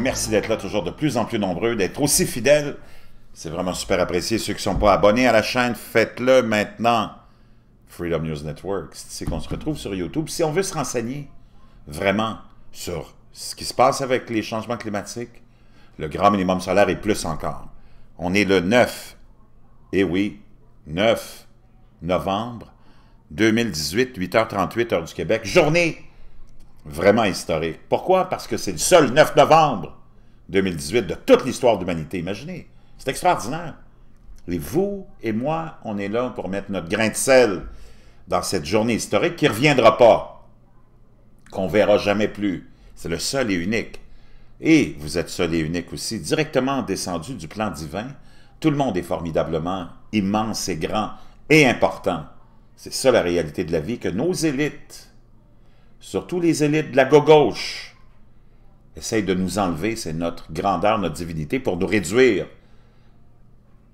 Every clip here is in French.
merci d'être là toujours de plus en plus nombreux, d'être aussi fidèles. C'est vraiment super apprécié. Ceux qui ne sont pas abonnés à la chaîne, faites-le maintenant. Freedom News Network, c'est qu'on se retrouve sur YouTube. Si on veut se renseigner vraiment sur ce qui se passe avec les changements climatiques, le grand minimum solaire est plus encore. On est le 9, et eh oui, 9 novembre 2018, 8h38 heure du Québec, journée vraiment historique. Pourquoi? Parce que c'est le seul 9 novembre 2018 de toute l'histoire de l'humanité. Imaginez, c'est extraordinaire. Et vous et moi, on est là pour mettre notre grain de sel dans cette journée historique qui ne reviendra pas, qu'on verra jamais plus. C'est le seul et unique. Et vous êtes seul et unique aussi, directement descendu du plan divin. Tout le monde est formidablement immense et grand et important. C'est ça la réalité de la vie que nos élites surtout les élites de la gauche, essayent de nous enlever, c'est notre grandeur, notre divinité, pour nous réduire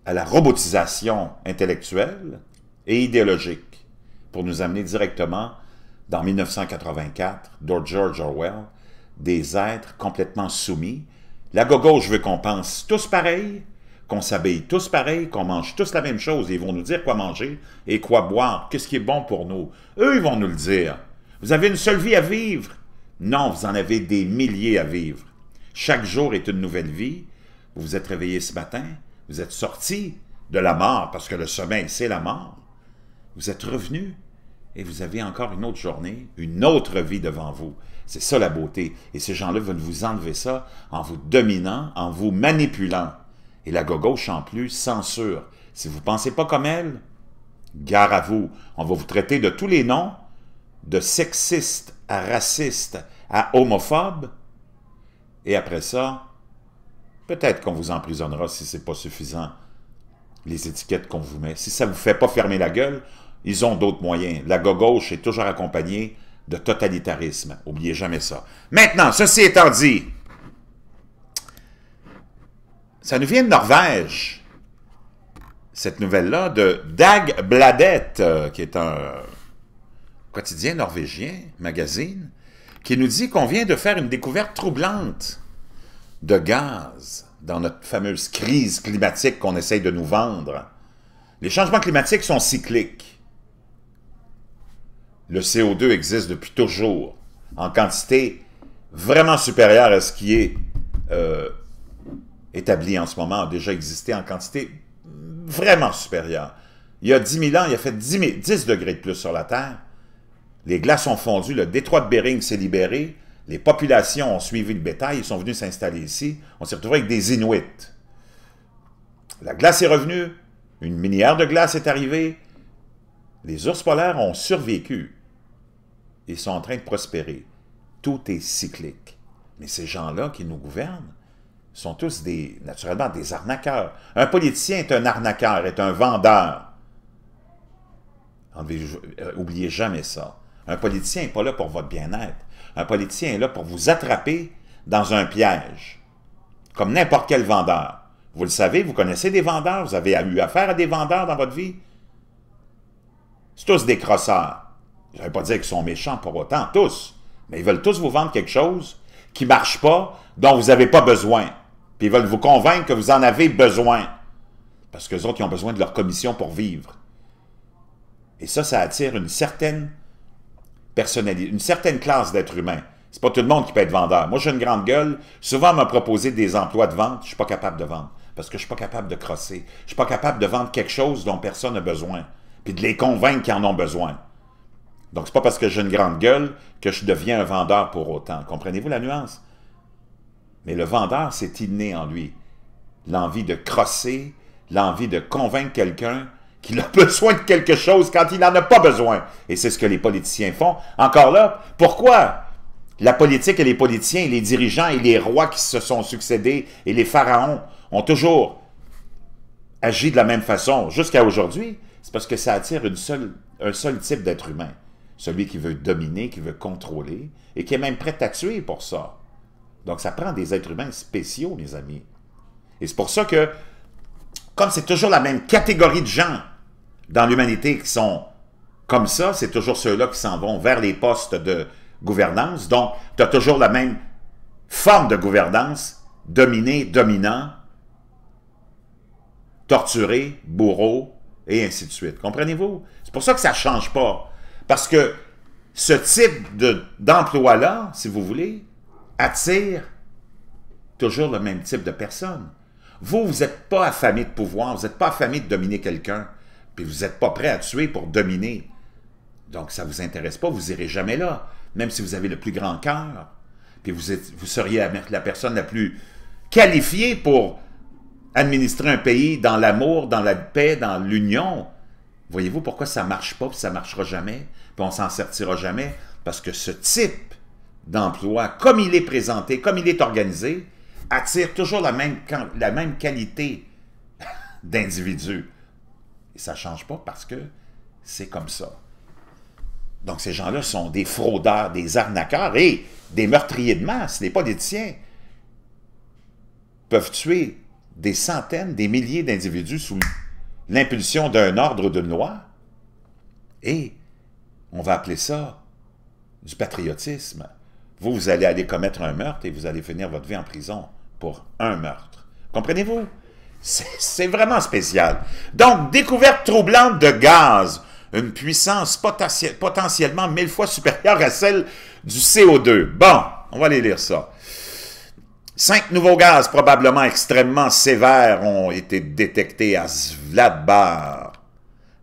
à la robotisation intellectuelle et idéologique, pour nous amener directement dans 1984, de George Orwell, des êtres complètement soumis. La gauche veut qu'on pense tous pareil, qu'on s'habille tous pareil, qu'on mange tous la même chose. Ils vont nous dire quoi manger et quoi boire, qu'est-ce qui est bon pour nous. Eux, ils vont nous le dire. Vous avez une seule vie à vivre. Non, vous en avez des milliers à vivre. Chaque jour est une nouvelle vie. Vous vous êtes réveillé ce matin, vous êtes sorti de la mort, parce que le sommeil, c'est la mort. Vous êtes revenu et vous avez encore une autre journée, une autre vie devant vous. C'est ça la beauté. Et ces gens-là veulent vous enlever ça en vous dominant, en vous manipulant. Et la gauche en plus censure. Si vous ne pensez pas comme elle, gare à vous. On va vous traiter de tous les noms de sexiste à raciste à homophobe, et après ça, peut-être qu'on vous emprisonnera si ce n'est pas suffisant, les étiquettes qu'on vous met. Si ça ne vous fait pas fermer la gueule, ils ont d'autres moyens. La gauche est toujours accompagnée de totalitarisme. Oubliez jamais ça. Maintenant, ceci étant dit, ça nous vient de Norvège, cette nouvelle-là, de Dag Bladet, euh, qui est un quotidien norvégien, magazine, qui nous dit qu'on vient de faire une découverte troublante de gaz dans notre fameuse crise climatique qu'on essaye de nous vendre. Les changements climatiques sont cycliques. Le CO2 existe depuis toujours, en quantité vraiment supérieure à ce qui est euh, établi en ce moment, a déjà existé en quantité vraiment supérieure. Il y a 10 000 ans, il a fait 10, 10 degrés de plus sur la Terre. Les glaces ont fondu, le détroit de Bering s'est libéré, les populations ont suivi le bétail, ils sont venus s'installer ici. On s'est retrouvé avec des Inuits. La glace est revenue, une minière de glace est arrivée. Les ours polaires ont survécu. Ils sont en train de prospérer. Tout est cyclique. Mais ces gens-là qui nous gouvernent sont tous des, naturellement des arnaqueurs. Un politicien est un arnaqueur, est un vendeur. Euh, oubliez jamais ça. Un politicien n'est pas là pour votre bien-être. Un politicien est là pour vous attraper dans un piège, comme n'importe quel vendeur. Vous le savez, vous connaissez des vendeurs, vous avez eu affaire à des vendeurs dans votre vie. C'est tous des crosseurs. Je ne vais pas dire qu'ils sont méchants pour autant, tous. Mais ils veulent tous vous vendre quelque chose qui ne marche pas, dont vous n'avez pas besoin. Puis ils veulent vous convaincre que vous en avez besoin. Parce que les autres, ils ont besoin de leur commission pour vivre. Et ça, ça attire une certaine personnalité, une certaine classe d'êtres humains. C'est pas tout le monde qui peut être vendeur. Moi, j'ai une grande gueule. Souvent, on m'a proposé des emplois de vente. Je suis pas capable de vendre parce que je suis pas capable de crosser. Je suis pas capable de vendre quelque chose dont personne n'a besoin puis de les convaincre qu'ils en ont besoin. Donc, c'est pas parce que j'ai une grande gueule que je deviens un vendeur pour autant. Comprenez-vous la nuance? Mais le vendeur, c'est inné en lui. L'envie de crosser, l'envie de convaincre quelqu'un qu'il a besoin de quelque chose quand il n'en a pas besoin. Et c'est ce que les politiciens font. Encore là, pourquoi la politique et les politiciens, les dirigeants et les rois qui se sont succédés et les pharaons ont toujours agi de la même façon jusqu'à aujourd'hui? C'est parce que ça attire une seule, un seul type d'être humain. Celui qui veut dominer, qui veut contrôler et qui est même prêt à tuer pour ça. Donc ça prend des êtres humains spéciaux, mes amis. Et c'est pour ça que, comme c'est toujours la même catégorie de gens dans l'humanité qui sont comme ça, c'est toujours ceux-là qui s'en vont vers les postes de gouvernance. Donc, tu as toujours la même forme de gouvernance, dominé, dominant, torturé, bourreau, et ainsi de suite. Comprenez-vous? C'est pour ça que ça ne change pas. Parce que ce type d'emploi-là, si vous voulez, attire toujours le même type de personnes. Vous, vous n'êtes pas affamé de pouvoir, vous n'êtes pas affamé de dominer quelqu'un. Puis vous n'êtes pas prêt à tuer pour dominer. Donc ça ne vous intéresse pas, vous irez jamais là. Même si vous avez le plus grand cœur, puis vous, êtes, vous seriez la, personne la plus qualifiée pour administrer un pays dans l'amour, dans la paix, dans l'union. Voyez-vous pourquoi ça ne marche pas, puis ça ne marchera jamais, puis on s'en sortira jamais? Parce que ce type d'emploi, comme il est présenté, comme il est organisé, attire toujours la même, la même qualité d'individus ça ne change pas parce que c'est comme ça. Donc ces gens-là sont des fraudeurs, des arnaqueurs et des meurtriers de masse, des politiciens. peuvent tuer des centaines, des milliers d'individus sous l'impulsion d'un ordre de loi. Et on va appeler ça du patriotisme. Vous, vous allez aller commettre un meurtre et vous allez finir votre vie en prison pour un meurtre. Comprenez-vous? C'est vraiment spécial. Donc, découverte troublante de gaz, une puissance potentiellement mille fois supérieure à celle du CO2. Bon, on va aller lire ça. Cinq nouveaux gaz probablement extrêmement sévères ont été détectés à Svladbar.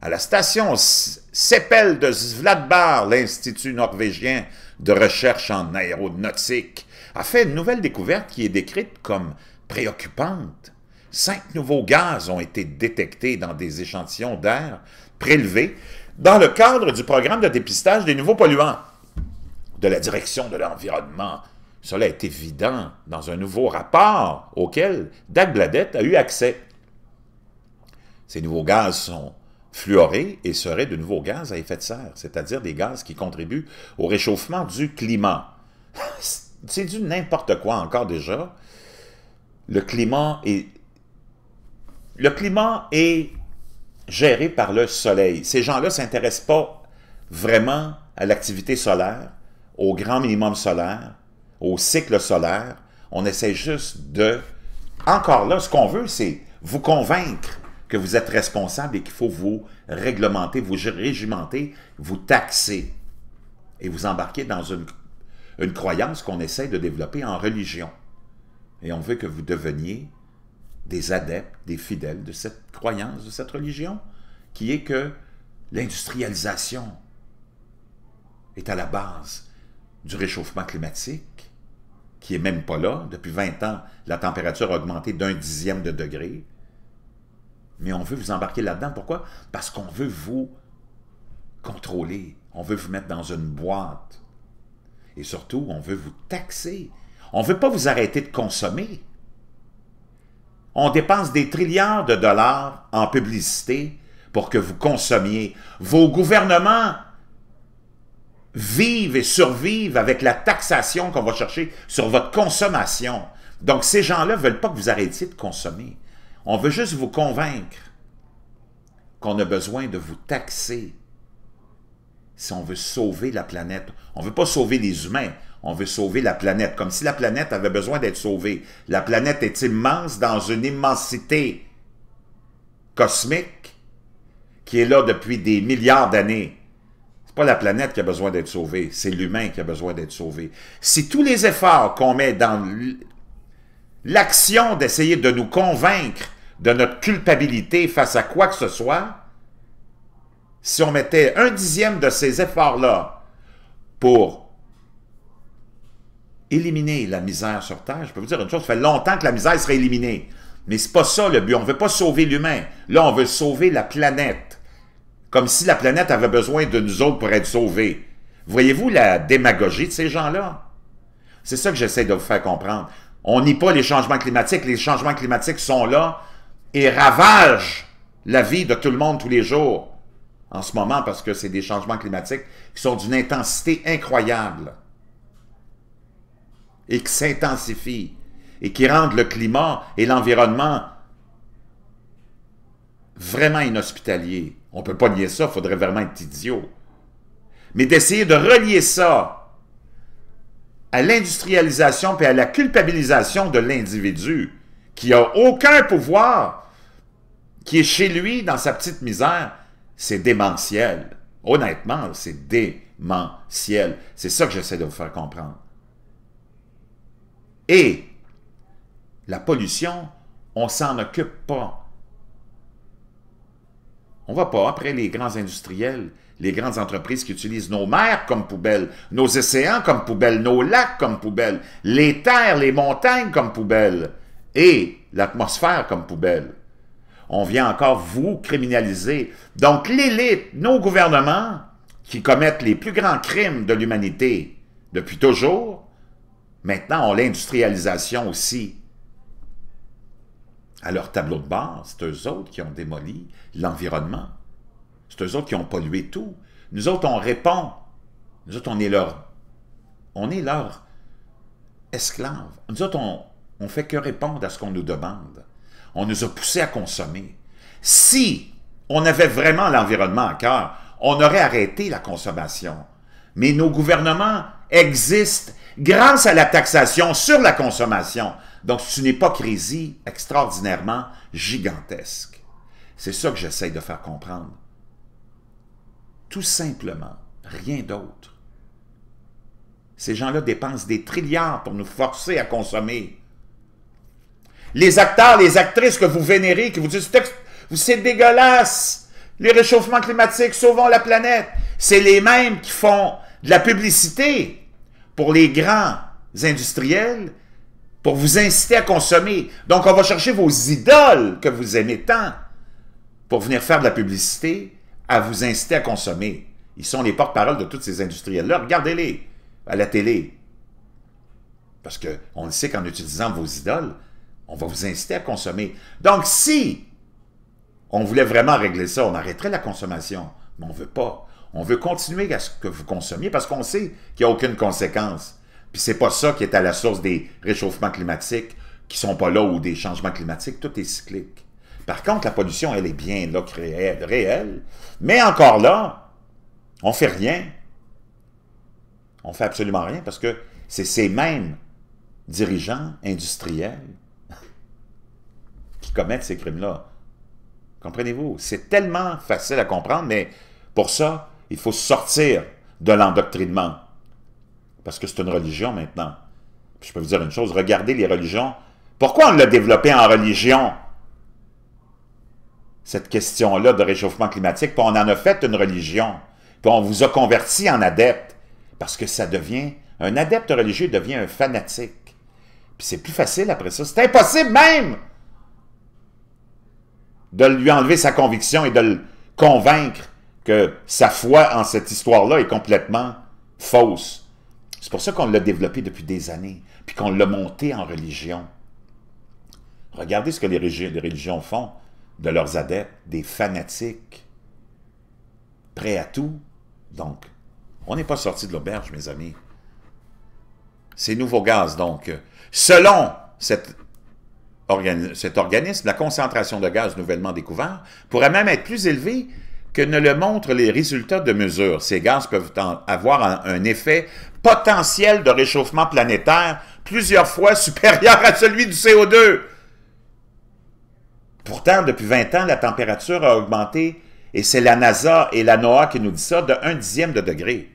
À la station Seppel de Svladbar, l'Institut norvégien de recherche en aéronautique a fait une nouvelle découverte qui est décrite comme préoccupante. Cinq nouveaux gaz ont été détectés dans des échantillons d'air prélevés dans le cadre du programme de dépistage des nouveaux polluants de la direction de l'environnement. Cela est évident dans un nouveau rapport auquel Dag Bladette a eu accès. Ces nouveaux gaz sont fluorés et seraient de nouveaux gaz à effet de serre, c'est-à-dire des gaz qui contribuent au réchauffement du climat. C'est du n'importe quoi encore déjà. Le climat est le climat est géré par le soleil. Ces gens-là ne s'intéressent pas vraiment à l'activité solaire, au grand minimum solaire, au cycle solaire. On essaie juste de... Encore là, ce qu'on veut, c'est vous convaincre que vous êtes responsable et qu'il faut vous réglementer, vous régimenter, vous taxer et vous embarquer dans une, une croyance qu'on essaie de développer en religion. Et on veut que vous deveniez des adeptes, des fidèles de cette croyance, de cette religion, qui est que l'industrialisation est à la base du réchauffement climatique, qui n'est même pas là. Depuis 20 ans, la température a augmenté d'un dixième de degré. Mais on veut vous embarquer là-dedans. Pourquoi? Parce qu'on veut vous contrôler. On veut vous mettre dans une boîte. Et surtout, on veut vous taxer. On ne veut pas vous arrêter de consommer. On dépense des trilliards de dollars en publicité pour que vous consommiez. Vos gouvernements vivent et survivent avec la taxation qu'on va chercher sur votre consommation. Donc, ces gens-là ne veulent pas que vous arrêtiez de consommer. On veut juste vous convaincre qu'on a besoin de vous taxer si on veut sauver la planète. On ne veut pas sauver les humains, on veut sauver la planète, comme si la planète avait besoin d'être sauvée. La planète est immense dans une immensité cosmique qui est là depuis des milliards d'années. n'est pas la planète qui a besoin d'être sauvée, c'est l'humain qui a besoin d'être sauvé. Si tous les efforts qu'on met dans l'action d'essayer de nous convaincre de notre culpabilité face à quoi que ce soit, si on mettait un dixième de ces efforts-là pour éliminer la misère sur Terre. Je peux vous dire une chose, ça fait longtemps que la misère serait éliminée. Mais c'est pas ça le but. On ne veut pas sauver l'humain. Là, on veut sauver la planète. Comme si la planète avait besoin de nous autres pour être sauvés. Voyez-vous la démagogie de ces gens-là? C'est ça que j'essaie de vous faire comprendre. On nie pas les changements climatiques. Les changements climatiques sont là et ravagent la vie de tout le monde tous les jours en ce moment parce que c'est des changements climatiques qui sont d'une intensité incroyable et qui s'intensifient et qui rendent le climat et l'environnement vraiment inhospitaliers. On ne peut pas nier ça, il faudrait vraiment être idiot. Mais d'essayer de relier ça à l'industrialisation et à la culpabilisation de l'individu qui n'a aucun pouvoir, qui est chez lui dans sa petite misère, c'est démentiel. Honnêtement, c'est démentiel. C'est ça que j'essaie de vous faire comprendre. Et la pollution, on s'en occupe pas. On va pas après les grands industriels, les grandes entreprises qui utilisent nos mers comme poubelles, nos océans comme poubelles, nos lacs comme poubelles, les terres, les montagnes comme poubelles et l'atmosphère comme poubelle. On vient encore vous criminaliser. Donc l'élite, nos gouvernements, qui commettent les plus grands crimes de l'humanité depuis toujours, Maintenant, on l'industrialisation aussi à leur tableau de bord. C'est eux autres qui ont démoli l'environnement. C'est eux autres qui ont pollué tout. Nous autres, on répond. Nous autres, on est leur... On est leur esclave. Nous autres, on ne fait que répondre à ce qu'on nous demande. On nous a poussés à consommer. Si on avait vraiment l'environnement à cœur, on aurait arrêté la consommation. Mais nos gouvernements existent grâce à la taxation sur la consommation. Donc, c'est une hypocrisie extraordinairement gigantesque. C'est ça que j'essaye de faire comprendre. Tout simplement, rien d'autre. Ces gens-là dépensent des trilliards pour nous forcer à consommer. Les acteurs, les actrices que vous vénérez, qui vous disent « c'est dégueulasse, les réchauffements climatiques, sauvons la planète », c'est les mêmes qui font de la publicité pour les grands industriels pour vous inciter à consommer. Donc, on va chercher vos idoles que vous aimez tant pour venir faire de la publicité à vous inciter à consommer. Ils sont les porte-parole de tous ces industriels-là. Regardez-les à la télé. Parce qu'on le sait qu'en utilisant vos idoles, on va vous inciter à consommer. Donc, si on voulait vraiment régler ça, on arrêterait la consommation. Mais on ne veut pas. On veut continuer à ce que vous consommiez parce qu'on sait qu'il n'y a aucune conséquence. Puis c'est pas ça qui est à la source des réchauffements climatiques qui sont pas là ou des changements climatiques. Tout est cyclique. Par contre, la pollution, elle est bien là, réelle. réelle mais encore là, on fait rien. On fait absolument rien parce que c'est ces mêmes dirigeants industriels qui commettent ces crimes-là. Comprenez-vous? C'est tellement facile à comprendre, mais pour ça, il faut sortir de l'endoctrinement. Parce que c'est une religion maintenant. je peux vous dire une chose, regardez les religions. Pourquoi on l'a développé en religion? Cette question-là de réchauffement climatique, puis on en a fait une religion. Puis on vous a converti en adepte. Parce que ça devient, un adepte religieux devient un fanatique. Puis c'est plus facile après ça. C'est impossible même de lui enlever sa conviction et de le convaincre que sa foi en cette histoire-là est complètement fausse. C'est pour ça qu'on l'a développé depuis des années, puis qu'on l'a monté en religion. Regardez ce que les, religions font de leurs adeptes, des fanatiques, prêts à tout. Donc, on n'est pas sorti de l'auberge, mes amis. Ces nouveaux gaz, donc, selon cet organisme, la concentration de gaz nouvellement découvert pourrait même être plus élevée que ne le montrent les résultats de mesure. Ces gaz peuvent avoir un, effet potentiel de réchauffement planétaire plusieurs fois supérieur à celui du CO2. Pourtant, depuis 20 ans, la température a augmenté et c'est la NASA et la NOAA qui nous disent ça de un dixième de degré.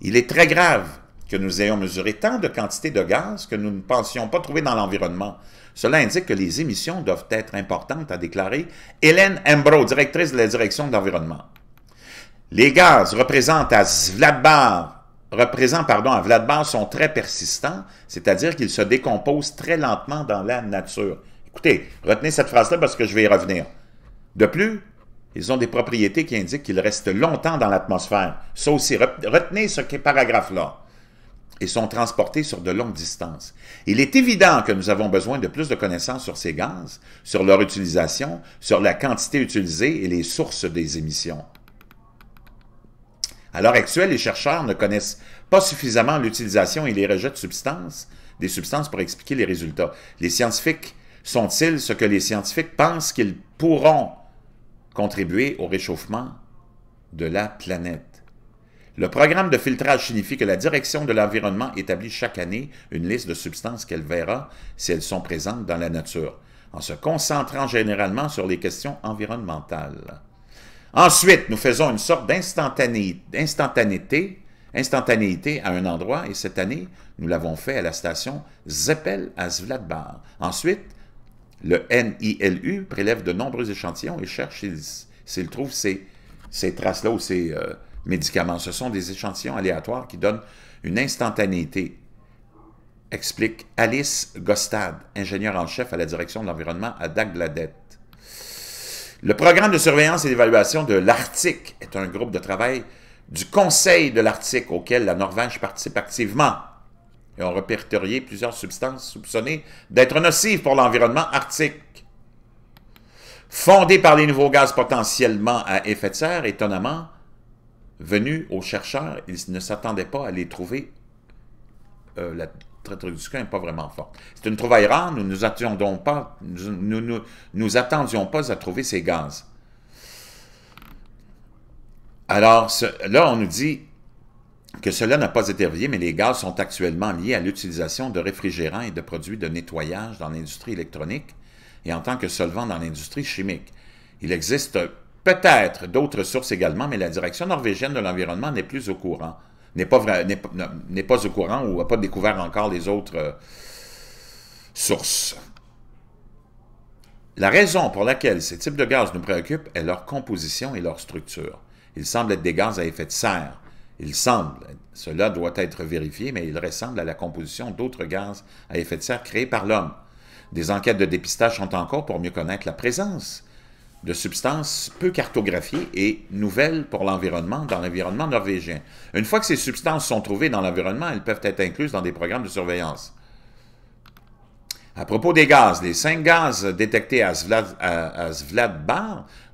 Il est très grave que nous ayons mesuré tant de quantités de gaz que nous ne pensions pas trouver dans l'environnement. Cela indique que les émissions doivent être importantes, à déclaré Hélène Embro, directrice de la direction de l'environnement. Les gaz représentent à Vladbar, représentent, pardon, à Vladbar sont très persistants, c'est-à-dire qu'ils se décomposent très lentement dans la nature. Écoutez, retenez cette phrase-là parce que je vais y revenir. De plus, ils ont des propriétés qui indiquent qu'ils restent longtemps dans l'atmosphère. Ça aussi, retenez ce paragraphe-là et sont transportés sur de longues distances. Il est évident que nous avons besoin de plus de connaissances sur ces gaz, sur leur utilisation, sur la quantité utilisée et les sources des émissions. À l'heure actuelle, les chercheurs ne connaissent pas suffisamment l'utilisation et les rejets de substances, des substances pour expliquer les résultats. Les scientifiques sont-ils ce que les scientifiques pensent qu'ils pourront contribuer au réchauffement de la planète? Le programme de filtrage signifie que la direction de l'environnement établit chaque année une liste de substances qu'elle verra si elles sont présentes dans la nature, en se concentrant généralement sur les questions environnementales. Ensuite, nous faisons une sorte d'instantanéité instantanéité à un endroit et cette année, nous l'avons fait à la station Zeppel à Svladbar. Ensuite, le NILU prélève de nombreux échantillons et cherche s'il trouve ces, traces-là ou ces, euh, médicaments. Ce sont des échantillons aléatoires qui donnent une instantanéité, explique Alice Gostad, ingénieure en chef à la direction de l'environnement à Dac-de-la-Dette. Le programme de surveillance et d'évaluation de l'Arctique est un groupe de travail du Conseil de l'Arctique auquel la Norvège participe activement et ont répertorié plusieurs substances soupçonnées d'être nocives pour l'environnement arctique. fondées par les nouveaux gaz potentiellement à effet de serre, étonnamment, Venus aux chercheurs, ils ne s'attendaient pas à les trouver. Euh, la traduction n'est pas vraiment forte. C'est une trouvaille rare, nous nous attendions pas, nous, nous, attendions pas à trouver ces gaz. Alors là, on nous dit que cela n'a pas été réveillé, mais les gaz sont actuellement liés à l'utilisation de réfrigérants et de produits de nettoyage dans l'industrie électronique et en tant que solvant dans l'industrie chimique. Il existe Peut-être d'autres sources également, mais la direction norvégienne de l'environnement n'est plus au courant, n'est pas, vrai, n'est, pas au courant ou n'a pas découvert encore les autres euh, sources. La raison pour laquelle ces types de gaz nous préoccupent est leur composition et leur structure. Ils semblent être des gaz à effet de serre. Ils semblent, cela doit être vérifié, mais ils ressemblent à la composition d'autres gaz à effet de serre créés par l'homme. Des enquêtes de dépistage sont encore pour mieux connaître la présence de substances peu cartographiées et nouvelles pour l'environnement dans l'environnement norvégien. Une fois que ces substances sont trouvées dans l'environnement, elles peuvent être incluses dans des programmes de surveillance. À propos des gaz, les cinq gaz détectés à, Svlad,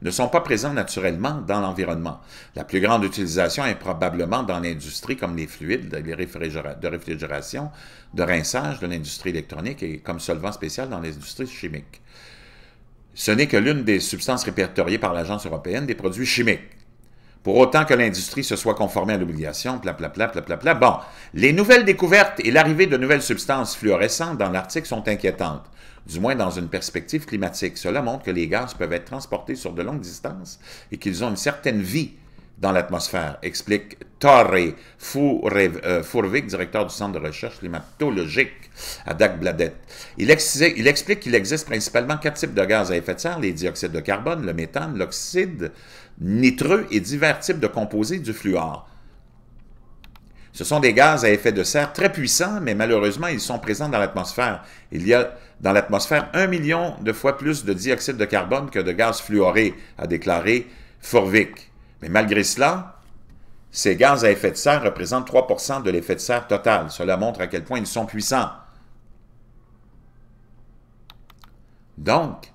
ne sont pas présents naturellement dans l'environnement. La plus grande utilisation est probablement dans l'industrie, comme les fluides de réfrigération, de rinçage, de l'industrie électronique et comme solvant spécial dans l'industrie chimique ce n'est que l'une des substances répertoriées par l'Agence européenne des produits chimiques. Pour autant que l'industrie se soit conformée à l'obligation, bla bla. Bon, les nouvelles découvertes et l'arrivée de nouvelles substances fluorescentes dans l'Arctique sont inquiétantes, du moins dans une perspective climatique. Cela montre que les gaz peuvent être transportés sur de longues distances et qu'ils ont une certaine vie, dans l'atmosphère, explique Thoré euh, Fourvik, directeur du Centre de recherche climatologique à Dagbladet. Il, il explique qu'il existe principalement quatre types de gaz à effet de serre, les dioxydes de carbone, le méthane, l'oxyde nitreux et divers types de composés du fluor. Ce sont des gaz à effet de serre très puissants, mais malheureusement, ils sont présents dans l'atmosphère. Il y a dans l'atmosphère un million de fois plus de dioxyde de carbone que de gaz fluoré, a déclaré Fourvik. Mais malgré cela, ces gaz à effet de serre représentent 3 de l'effet de serre total. Cela montre à quel point ils sont puissants. Donc,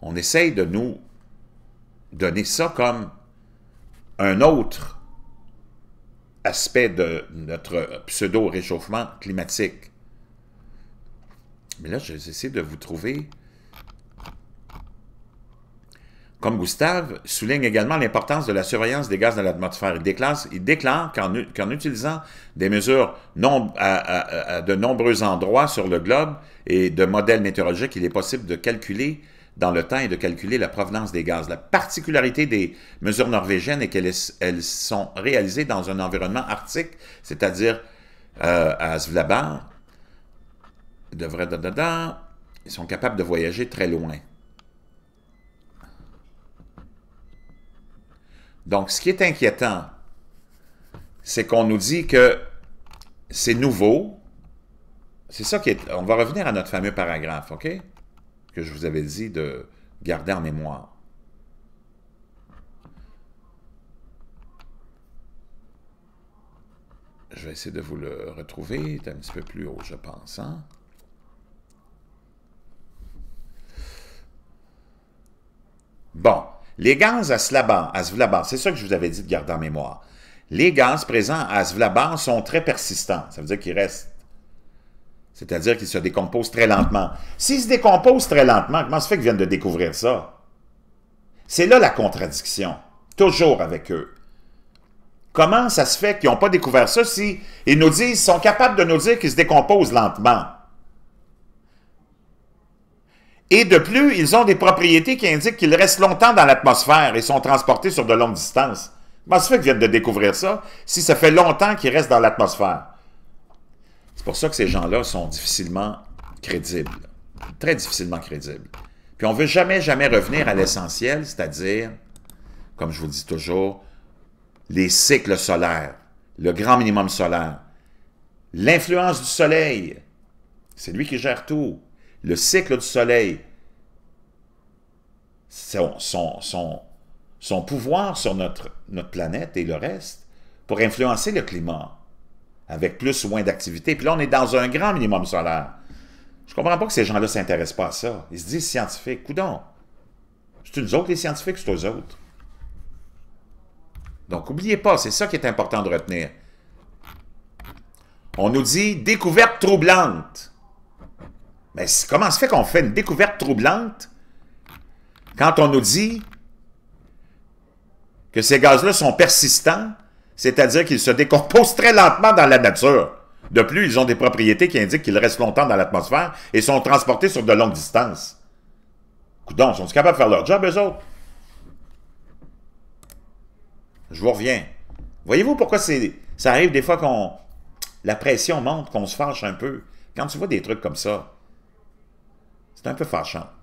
on essaye de nous donner ça comme un autre aspect de notre pseudo-réchauffement climatique. Mais là, j'essaie de vous trouver comme Gustave, souligne également l'importance de la surveillance des gaz dans l'atmosphère. Il déclare, il déclare qu'en, utilisant des mesures à, de nombreux endroits sur le globe et de modèles météorologiques, il est possible de calculer dans le temps et de calculer la provenance des gaz. La particularité des mesures norvégiennes est qu'elles sont réalisées dans un environnement arctique, c'est-à-dire euh, à Svalbard. de vrai, dada ils sont capables de voyager très loin. Donc, ce qui est inquiétant, c'est qu'on nous dit que c'est nouveau. C'est ça qui est... On va revenir à notre fameux paragraphe, OK? Que je vous avais dit de garder en mémoire. Je vais essayer de vous le retrouver. C'est un petit peu plus haut, je pense. Hein? Bon. Les gaz à Slaban, à Svlaban, c'est ça que je vous avais dit de garder en mémoire. Les gaz présents à Svlaban sont très persistants. Ça veut dire qu'ils restent. C'est-à-dire qu'ils se décomposent très lentement. S'ils se décomposent très lentement, comment se fait qu'ils viennent de découvrir ça? C'est là la contradiction. Toujours avec eux. Comment ça se fait qu'ils n'ont pas découvert ça si ils nous disent, sont capables de nous dire qu'ils se décomposent lentement? Et de plus, ils ont des propriétés qui indiquent qu'ils restent longtemps dans l'atmosphère et sont transportés sur de longues distances. Comment ça fait que viennent de découvrir ça si ça fait longtemps qu'ils restent dans l'atmosphère? C'est pour ça que ces gens-là sont difficilement crédibles. Très difficilement crédibles. Puis on ne veut jamais, jamais revenir à l'essentiel, c'est-à-dire, comme je vous dis toujours, les cycles solaires, le grand minimum solaire, l'influence du soleil, c'est lui qui gère tout, le cycle du soleil, son, pouvoir sur notre, planète et le reste, pour influencer le climat, avec plus ou moins d'activité. Puis là, on est dans un grand minimum solaire. Je comprends pas que ces gens-là s'intéressent pas à ça. Ils se disent scientifiques. Coudon, c'est nous autres les scientifiques, c'est aux autres. Donc, n'oubliez pas, c'est ça qui est important de retenir. On nous dit découverte troublante. Mais comment se fait qu'on fait une découverte troublante quand on nous dit que ces gaz-là sont persistants, c'est-à-dire qu'ils se décomposent très lentement dans la nature. De plus, ils ont des propriétés qui indiquent qu'ils restent longtemps dans l'atmosphère et sont transportés sur de longues distances. ils sont-ils capables de faire leur job, eux autres? Je vous reviens. Voyez-vous pourquoi ça arrive des fois qu'on... La pression monte, qu'on se fâche un peu. Quand tu vois des trucs comme ça, Stan Fascia.